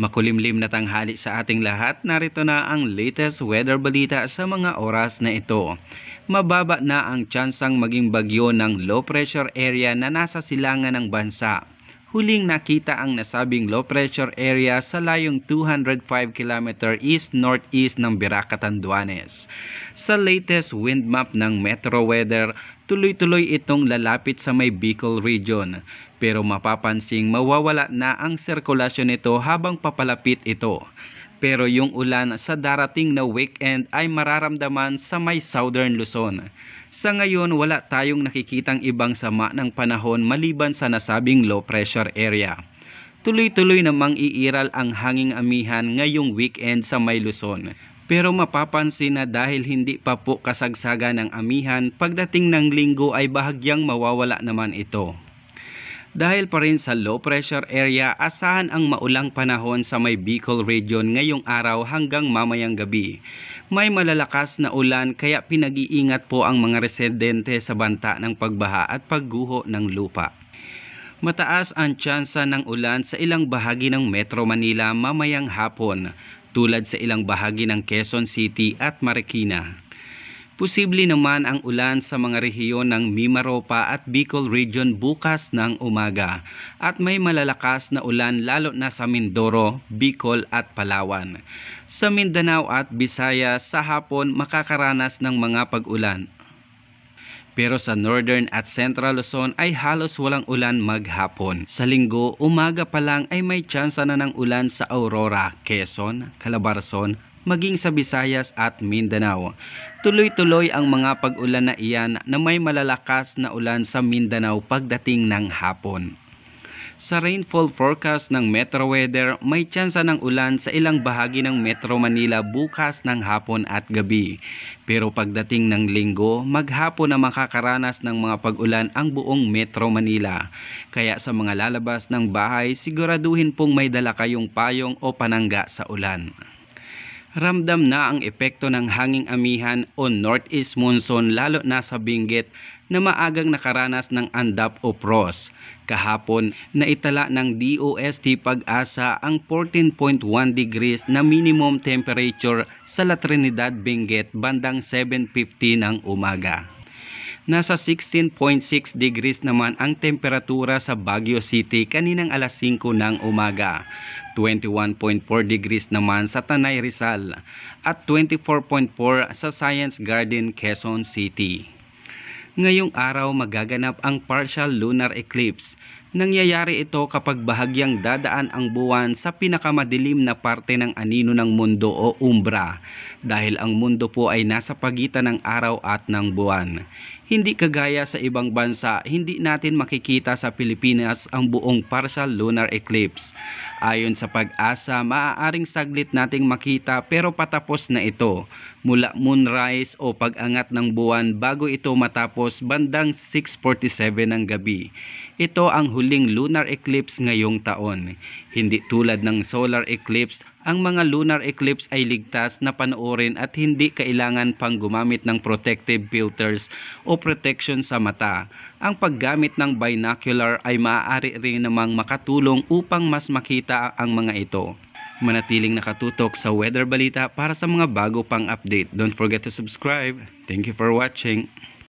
Makulimlim na tanghali sa ating lahat, narito na ang latest weather balita sa mga oras na ito. Mababa na ang tsansang maging bagyo ng low pressure area na nasa silangan ng bansa huling nakita ang nasabing low pressure area sa layong 205 km east-northeast ng Biracatan, Duanes. Sa latest wind map ng Metro Weather, tuloy-tuloy itong lalapit sa may Bicol region. Pero mapapansing mawawala na ang sirkulasyon nito habang papalapit ito. Pero yung ulan sa darating na weekend ay mararamdaman sa may Southern Luzon. Sa ngayon, wala tayong nakikitang ibang sama ng panahon maliban sa nasabing low pressure area. Tuloy-tuloy namang iiral ang hanging amihan ngayong weekend sa may Luzon. Pero mapapansin na dahil hindi pa po kasagsaga ng amihan, pagdating ng linggo ay bahagyang mawawala naman ito dahil pa rin sa low pressure area asahan ang maulang panahon sa may Bicol region ngayong araw hanggang mamayang gabi. May malalakas na ulan kaya pinag-iingat po ang mga residente sa banta ng pagbaha at pagguho ng lupa. Mataas ang tsansa ng ulan sa ilang bahagi ng Metro Manila mamayang hapon tulad sa ilang bahagi ng Quezon City at Marikina. Posible naman ang ulan sa mga rehiyon ng Mimaropa at Bicol Region bukas ng umaga at may malalakas na ulan lalo na sa Mindoro, Bicol at Palawan. Sa Mindanao at Visayas sa hapon makakaranas ng mga pag-ulan pero sa northern at central Luzon ay halos walang ulan maghapon. Sa linggo, umaga pa lang ay may tsansa na ng ulan sa Aurora, Quezon, Calabarzon, maging sa Visayas at Mindanao. Tuloy-tuloy ang mga pag-ulan na iyan na may malalakas na ulan sa Mindanao pagdating ng hapon. Sa rainfall forecast ng Metro Weather, may tsansa ng ulan sa ilang bahagi ng Metro Manila bukas ng hapon at gabi. Pero pagdating ng linggo, maghapon na makakaranas ng mga pag-ulan ang buong Metro Manila. Kaya sa mga lalabas ng bahay, siguraduhin pong may dala kayong payong o panangga sa ulan. Ramdam na ang epekto ng hanging amihan o northeast monsoon lalo na sa Benguet na maagang nakaranas ng andap o frost. Kahapon, naitala ng DOST Pag-asa ang 14.1 degrees na minimum temperature sa La Trinidad, Benguet bandang 7.50 ng umaga. Nasa 16.6 degrees naman ang temperatura sa Baguio City kaninang alas 5 ng umaga, 21.4 degrees naman sa Tanay Rizal at 24.4 sa Science Garden Quezon City. Ngayong araw magaganap ang partial lunar eclipse Nangyayari ito kapag bahagyang dadaan ang buwan sa pinakamadilim na parte ng anino ng mundo o umbra dahil ang mundo po ay nasa pagitan ng araw at ng buwan. Hindi kagaya sa ibang bansa, hindi natin makikita sa Pilipinas ang buong partial lunar eclipse. Ayon sa pag-asa, maaaring saglit nating makita pero patapos na ito mula moonrise o pag-angat ng buwan bago ito matapos bandang 6.47 ng gabi. Ito ang huling lunar eclipse ngayong taon. Hindi tulad ng solar eclipse, ang mga lunar eclipse ay ligtas na panoorin at hindi kailangan pang gumamit ng protective filters o protection sa mata. Ang paggamit ng binocular ay maaari rin namang makatulong upang mas makita ang mga ito manatiling nakatutok sa weather balita para sa mga bago pang update. Don't forget to subscribe. Thank you for watching.